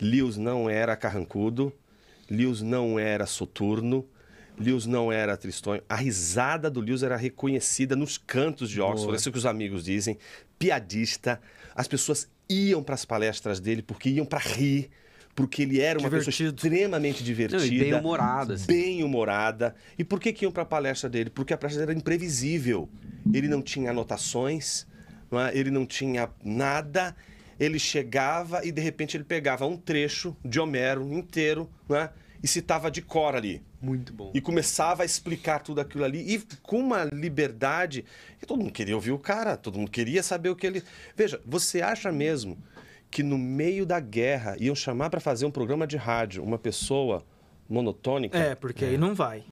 Lewis não era carrancudo, Lewis não era soturno, Lewis não era tristonho. A risada do Lewis era reconhecida nos cantos de Oxford, Boa. é isso que os amigos dizem. Piadista. As pessoas iam para as palestras dele porque iam para rir, porque ele era uma Divertido. pessoa extremamente divertida. Não, bem humorada. Assim. Bem humorada. E por que, que iam para a palestra dele? Porque a palestra era imprevisível. Ele não tinha anotações, não é? ele não tinha nada ele chegava e de repente ele pegava um trecho de Homero inteiro, né? E citava de cor ali. Muito bom. E começava a explicar tudo aquilo ali e com uma liberdade. E todo mundo queria ouvir o cara, todo mundo queria saber o que ele. Veja, você acha mesmo que no meio da guerra iam chamar para fazer um programa de rádio uma pessoa monotônica? É, porque aí é. não vai.